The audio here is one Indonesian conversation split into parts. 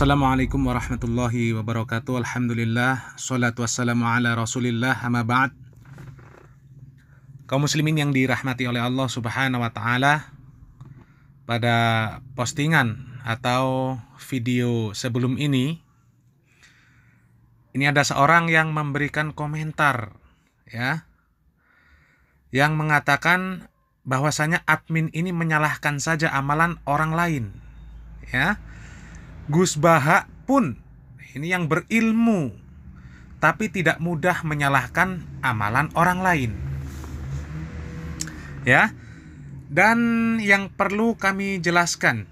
Assalamualaikum warahmatullahi wabarakatuh Alhamdulillah Salat wassalamu ala rasulillah Hama ba'd Kaum muslimin yang dirahmati oleh Allah subhanahu wa ta'ala Pada postingan atau video sebelum ini Ini ada seorang yang memberikan komentar ya Yang mengatakan bahwasanya admin ini menyalahkan saja amalan orang lain Ya Gus Baha pun ini yang berilmu tapi tidak mudah menyalahkan amalan orang lain. Ya. Dan yang perlu kami jelaskan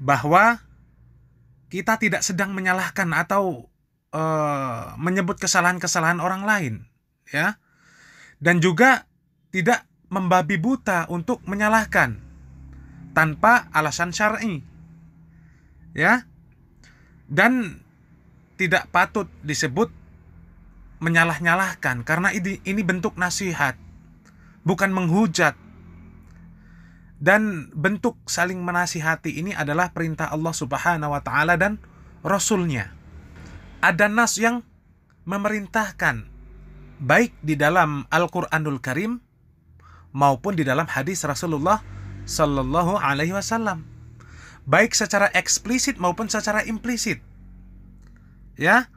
bahwa kita tidak sedang menyalahkan atau e, menyebut kesalahan-kesalahan orang lain, ya. Dan juga tidak membabi buta untuk menyalahkan tanpa alasan syar'i ya dan tidak patut disebut menyalah-nyalahkan karena ini, ini bentuk nasihat bukan menghujat dan bentuk saling menasihati ini adalah perintah Allah Subhanahu wa taala dan rasulnya ada nas yang memerintahkan baik di dalam Al-Qur'anul Karim maupun di dalam hadis Rasulullah sallallahu alaihi wasallam baik secara eksplisit maupun secara implisit. Ya.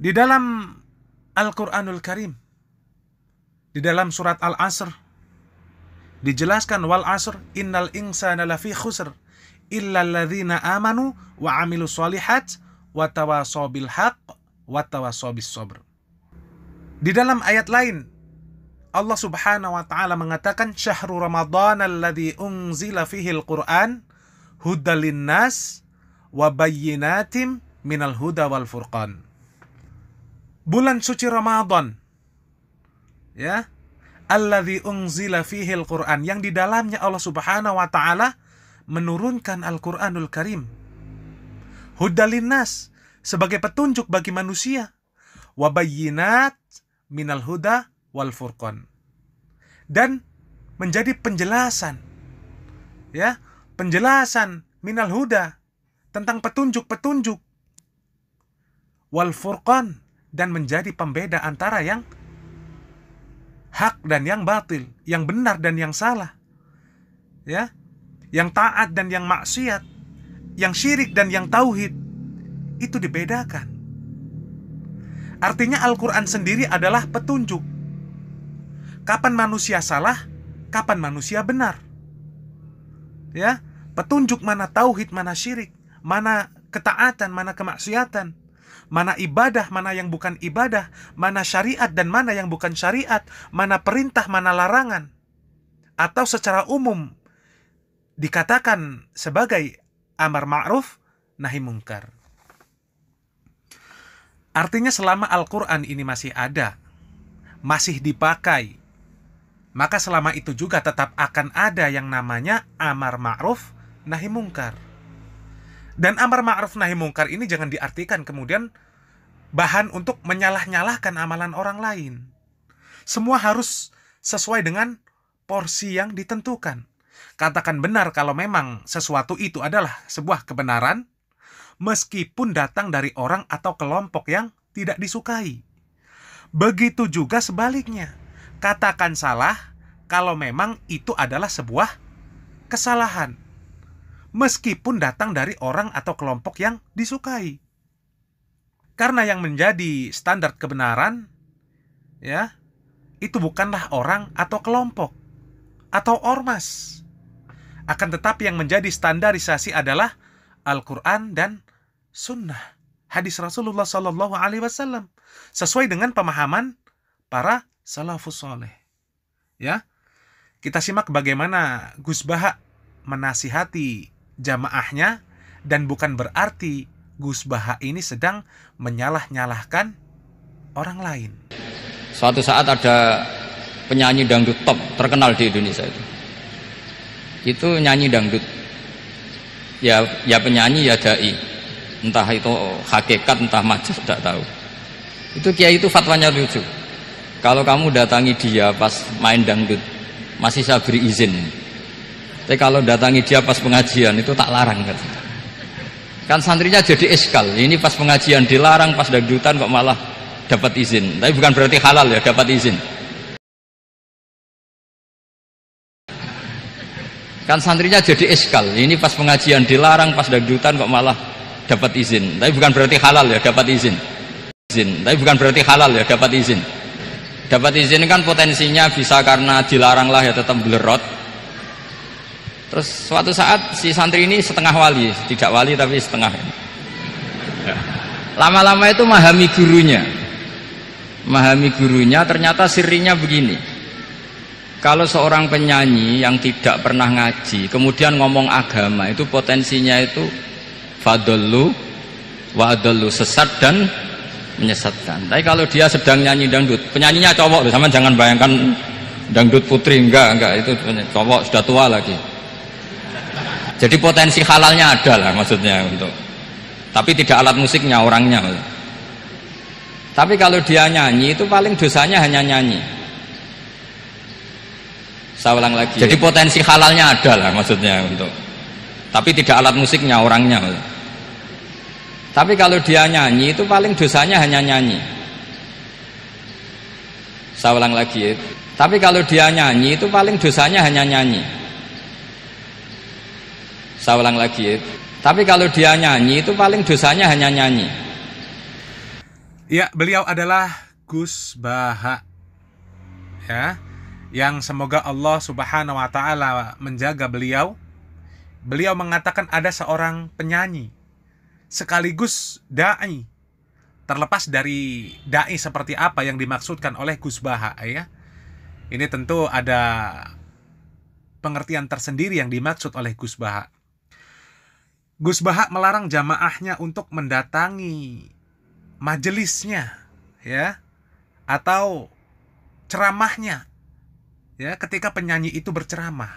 Di dalam Al-Qur'anul Karim di dalam surat Al-Asr dijelaskan wal asr innal insana lafi khusr illa alladzina amanu wa amilu salihat wa tawasaw bil haqq wa tawasaw bis sabr. Di dalam ayat lain Allah Subhanahu wa taala mengatakan syahrul ramadhan alladzi unzila fihi alquran quran hudal linnas wa bayyinatin minal huda wal furqan. Bulan suci Ramadan ya alladzi unzila fihi alquran yang di dalamnya Allah Subhanahu wa taala menurunkan Al-Qur'anul Karim. Hudalinnas sebagai petunjuk bagi manusia. bayyinat minal huda wal Furqan dan menjadi penjelasan ya penjelasan minal huda tentang petunjuk-petunjuk wal Furqan dan menjadi pembeda antara yang hak dan yang batil, yang benar dan yang salah. Ya. Yang taat dan yang maksiat, yang syirik dan yang tauhid. Itu dibedakan. Artinya Al-Qur'an sendiri adalah petunjuk kapan manusia salah, kapan manusia benar. Ya, petunjuk mana tauhid, mana syirik, mana ketaatan, mana kemaksiatan, mana ibadah, mana yang bukan ibadah, mana syariat dan mana yang bukan syariat, mana perintah, mana larangan. Atau secara umum dikatakan sebagai amar ma'ruf nahi mungkar. Artinya selama Al-Quran ini masih ada, masih dipakai, maka selama itu juga tetap akan ada yang namanya amar ma'ruf nahi mungkar. Dan amar ma'ruf nahi mungkar ini jangan diartikan kemudian bahan untuk menyalah-nyalahkan amalan orang lain. Semua harus sesuai dengan porsi yang ditentukan. Katakan benar kalau memang sesuatu itu adalah sebuah kebenaran, meskipun datang dari orang atau kelompok yang tidak disukai. Begitu juga sebaliknya Katakan salah kalau memang itu adalah sebuah kesalahan. Meskipun datang dari orang atau kelompok yang disukai. Karena yang menjadi standar kebenaran ya, itu bukanlah orang atau kelompok atau ormas. Akan tetapi yang menjadi standarisasi adalah Al-Quran dan Sunnah. Hadis Rasulullah Shallallahu Alaihi Wasallam sesuai dengan pemahaman para salafus soleh. Ya, kita simak bagaimana Gus Baha menasihati jamaahnya dan bukan berarti Gus Baha ini sedang menyalah-nyalahkan orang lain. Suatu saat ada penyanyi dangdut top terkenal di Indonesia itu. Itu nyanyi dangdut. Ya ya penyanyi ya dai. Entah itu hakikat entah macet tidak tahu. Itu kiai itu fatwanya lucu. Kalau kamu datangi dia pas main dangdut, masih saya beri izin. Tapi kalau datangi dia pas pengajian itu tak larang kan. Kan santrinya jadi eskal. Ini pas pengajian dilarang, pas dangdutan kok malah dapat izin. Tapi bukan berarti halal ya, dapat izin. Kan santrinya jadi eskal. Ini pas pengajian dilarang, pas dangdutan kok malah dapat izin. Tapi bukan berarti halal ya, dapat izin. Izin. Tapi bukan berarti halal ya, dapat izin dapat izin kan potensinya bisa karena dilarang lah ya tetap belerot terus suatu saat si santri ini setengah wali tidak wali tapi setengah lama-lama itu memahami gurunya memahami gurunya ternyata sirinya begini kalau seorang penyanyi yang tidak pernah ngaji kemudian ngomong agama itu potensinya itu fadlu wa sesat dan menyesatkan. Tapi kalau dia sedang nyanyi dangdut, penyanyinya cowok loh, sama jangan bayangkan dangdut putri enggak enggak itu cowok sudah tua lagi. Jadi potensi halalnya ada lah maksudnya untuk. Tapi tidak alat musiknya orangnya. Tapi kalau dia nyanyi itu paling dosanya hanya nyanyi. Saya ulang lagi. Jadi potensi halalnya ada lah maksudnya untuk. Tapi tidak alat musiknya orangnya. Maksudnya. Tapi kalau dia nyanyi itu paling dosanya hanya nyanyi. Saya ulang lagi ya. Tapi kalau dia nyanyi itu paling dosanya hanya nyanyi. Saya ulang lagi ya. Tapi kalau dia nyanyi itu paling dosanya hanya nyanyi. Ya, beliau adalah Gus Baha. Ya. Yang semoga Allah Subhanahu wa taala menjaga beliau. Beliau mengatakan ada seorang penyanyi sekaligus dai. Terlepas dari dai seperti apa yang dimaksudkan oleh Gus Baha ya. Ini tentu ada pengertian tersendiri yang dimaksud oleh Gus Baha. Gus Baha melarang jamaahnya untuk mendatangi majelisnya ya atau ceramahnya ya ketika penyanyi itu berceramah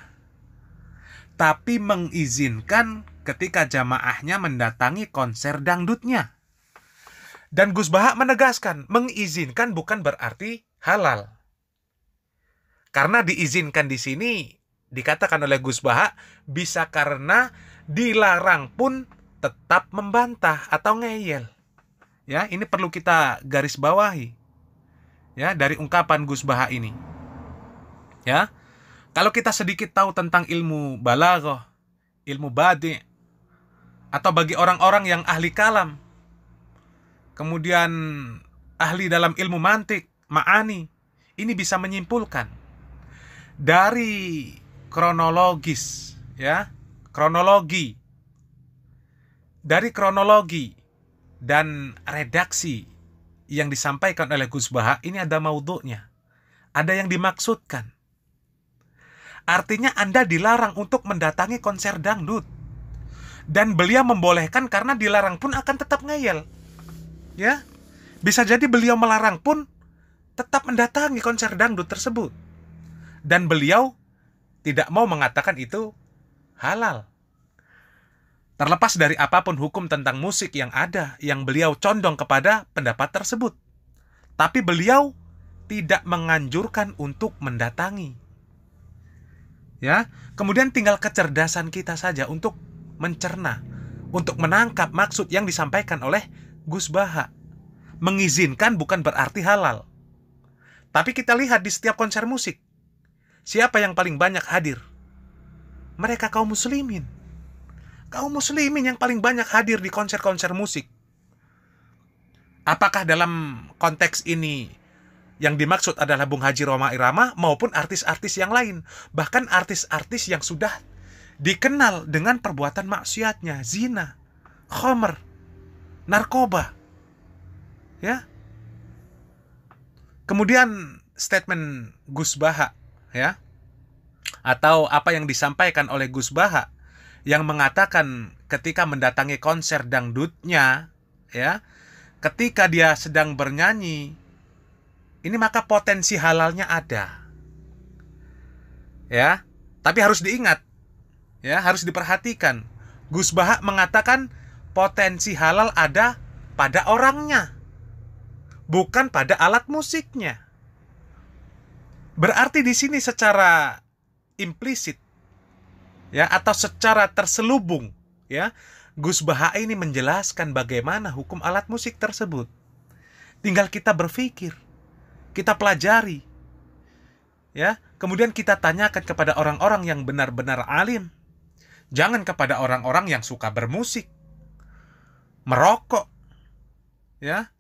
tapi mengizinkan ketika jamaahnya mendatangi konser dangdutnya. Dan Gus Bahak menegaskan, mengizinkan bukan berarti halal. Karena diizinkan di sini, dikatakan oleh Gus Baha bisa karena dilarang pun tetap membantah atau ngeyel. Ya, ini perlu kita garis bawahi. Ya, dari ungkapan Gus Baha ini. Ya. Kalau kita sedikit tahu tentang ilmu balaghah, ilmu badi, atau bagi orang-orang yang ahli kalam, kemudian ahli dalam ilmu mantik, ma'ani, ini bisa menyimpulkan dari kronologis, ya, kronologi, dari kronologi dan redaksi yang disampaikan oleh Gus Baha ini ada maudhunya, ada yang dimaksudkan. Artinya Anda dilarang untuk mendatangi konser dangdut dan beliau membolehkan karena dilarang pun akan tetap ngeyel ya bisa jadi beliau melarang pun tetap mendatangi konser dangdut tersebut dan beliau tidak mau mengatakan itu halal terlepas dari apapun hukum tentang musik yang ada yang beliau condong kepada pendapat tersebut tapi beliau tidak menganjurkan untuk mendatangi ya kemudian tinggal kecerdasan kita saja untuk mencerna, untuk menangkap maksud yang disampaikan oleh Gus Baha. Mengizinkan bukan berarti halal. Tapi kita lihat di setiap konser musik, siapa yang paling banyak hadir? Mereka kaum muslimin. Kaum muslimin yang paling banyak hadir di konser-konser musik. Apakah dalam konteks ini yang dimaksud adalah Bung Haji Roma Irama maupun artis-artis yang lain, bahkan artis-artis yang sudah dikenal dengan perbuatan maksiatnya, zina, khomer, narkoba. Ya. Kemudian statement Gus Baha ya atau apa yang disampaikan oleh Gus Baha yang mengatakan ketika mendatangi konser dangdutnya ya ketika dia sedang bernyanyi ini maka potensi halalnya ada ya tapi harus diingat ya harus diperhatikan. Gus Baha mengatakan potensi halal ada pada orangnya, bukan pada alat musiknya. Berarti di sini secara implisit ya atau secara terselubung ya Gus Baha ini menjelaskan bagaimana hukum alat musik tersebut. Tinggal kita berpikir, kita pelajari. Ya, kemudian kita tanyakan kepada orang-orang yang benar-benar alim, Jangan kepada orang-orang yang suka bermusik, merokok, ya,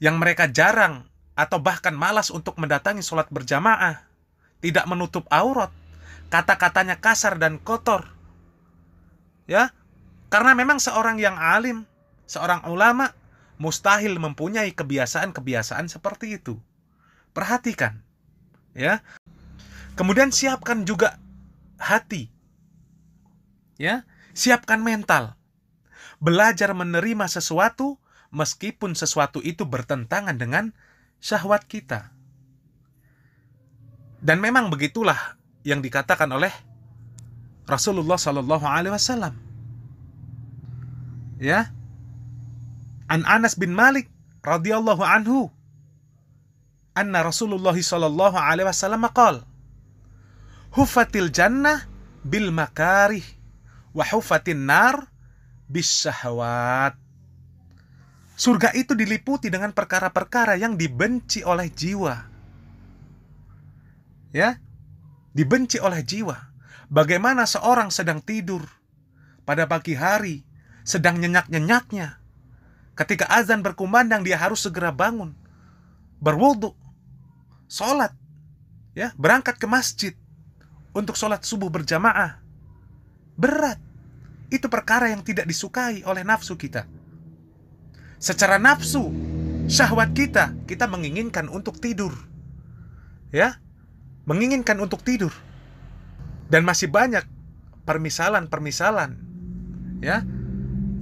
yang mereka jarang atau bahkan malas untuk mendatangi sholat berjamaah, tidak menutup aurat, kata-katanya kasar dan kotor. Ya, karena memang seorang yang alim, seorang ulama, mustahil mempunyai kebiasaan-kebiasaan seperti itu. Perhatikan, ya. Kemudian siapkan juga hati ya siapkan mental belajar menerima sesuatu meskipun sesuatu itu bertentangan dengan syahwat kita dan memang begitulah yang dikatakan oleh Rasulullah Shallallahu Alaihi Wasallam ya An Anas bin Malik radhiyallahu anhu anna Rasulullah sallallahu alaihi wasallam qala hufatil jannah bil makarih wahufatin nar bisyahwat. Surga itu diliputi dengan perkara-perkara yang dibenci oleh jiwa. Ya, dibenci oleh jiwa. Bagaimana seorang sedang tidur pada pagi hari, sedang nyenyak-nyenyaknya. Ketika azan berkumandang, dia harus segera bangun, berwudhu, sholat, ya, berangkat ke masjid untuk sholat subuh berjamaah berat. Itu perkara yang tidak disukai oleh nafsu kita. Secara nafsu, syahwat kita, kita menginginkan untuk tidur. Ya, menginginkan untuk tidur. Dan masih banyak permisalan-permisalan ya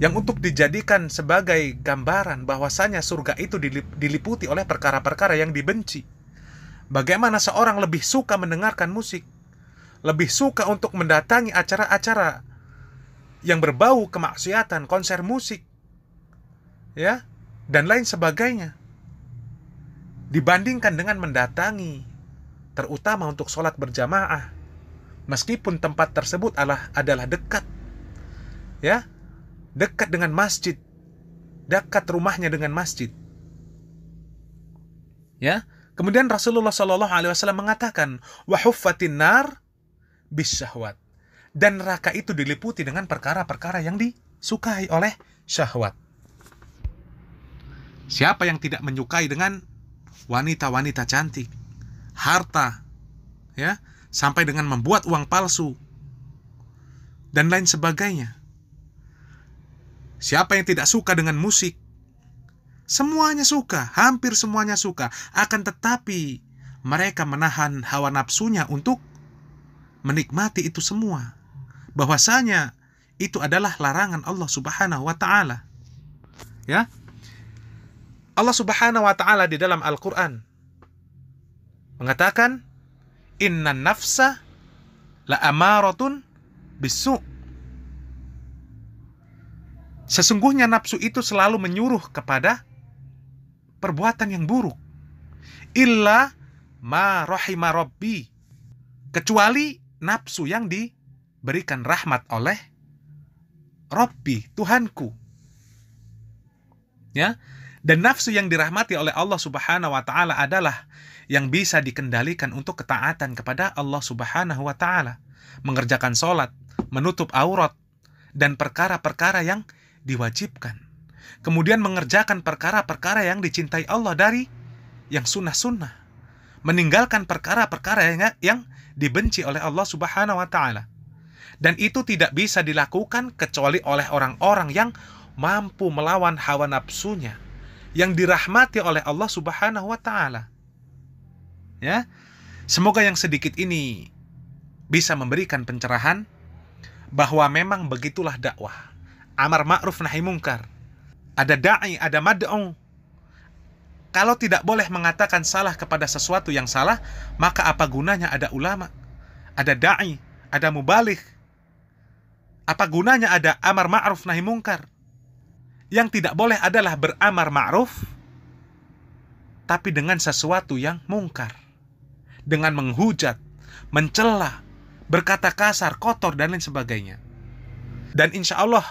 yang untuk dijadikan sebagai gambaran bahwasanya surga itu diliputi oleh perkara-perkara yang dibenci. Bagaimana seorang lebih suka mendengarkan musik lebih suka untuk mendatangi acara-acara yang berbau kemaksiatan, konser musik, ya, dan lain sebagainya. Dibandingkan dengan mendatangi, terutama untuk sholat berjamaah, meskipun tempat tersebut adalah, adalah dekat, ya, dekat dengan masjid, dekat rumahnya dengan masjid, ya. Kemudian Rasulullah Shallallahu Alaihi Wasallam mengatakan, wahufatin nar bisyahwat. Dan neraka itu diliputi dengan perkara-perkara yang disukai oleh syahwat. Siapa yang tidak menyukai dengan wanita-wanita cantik, harta, ya, sampai dengan membuat uang palsu dan lain sebagainya. Siapa yang tidak suka dengan musik? Semuanya suka, hampir semuanya suka, akan tetapi mereka menahan hawa nafsunya untuk menikmati itu semua. Bahwasanya itu adalah larangan Allah Subhanahu wa taala. Ya. Allah Subhanahu wa taala di dalam Al-Qur'an mengatakan inna nafsa la amaratun bisu Sesungguhnya nafsu itu selalu menyuruh kepada perbuatan yang buruk. Illa ma rahima Kecuali nafsu yang diberikan rahmat oleh Robbi, Tuhanku. Ya. Dan nafsu yang dirahmati oleh Allah Subhanahu wa taala adalah yang bisa dikendalikan untuk ketaatan kepada Allah Subhanahu wa taala, mengerjakan salat, menutup aurat dan perkara-perkara yang diwajibkan. Kemudian mengerjakan perkara-perkara yang dicintai Allah dari yang sunnah-sunnah meninggalkan perkara-perkara yang, dibenci oleh Allah Subhanahu wa taala. Dan itu tidak bisa dilakukan kecuali oleh orang-orang yang mampu melawan hawa nafsunya yang dirahmati oleh Allah Subhanahu wa taala. Ya. Semoga yang sedikit ini bisa memberikan pencerahan bahwa memang begitulah dakwah. Amar ma'ruf nahi mungkar. Ada dai, ada mad'u, kalau tidak boleh mengatakan salah kepada sesuatu yang salah, maka apa gunanya ada ulama, ada dai, ada mubalik? Apa gunanya ada amar ma'ruf nahi mungkar? Yang tidak boleh adalah beramar ma'ruf tapi dengan sesuatu yang mungkar. Dengan menghujat, mencela, berkata kasar, kotor dan lain sebagainya. Dan insya Allah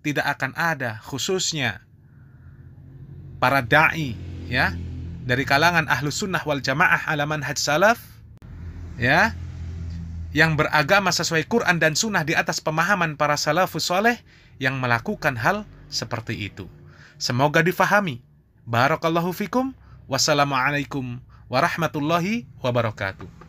tidak akan ada khususnya para dai ya dari kalangan ahlu sunnah wal jamaah alaman manhaj salaf ya yang beragama sesuai Quran dan sunnah di atas pemahaman para salafus soleh yang melakukan hal seperti itu. Semoga difahami. Barakallahu fikum. Wassalamualaikum warahmatullahi wabarakatuh.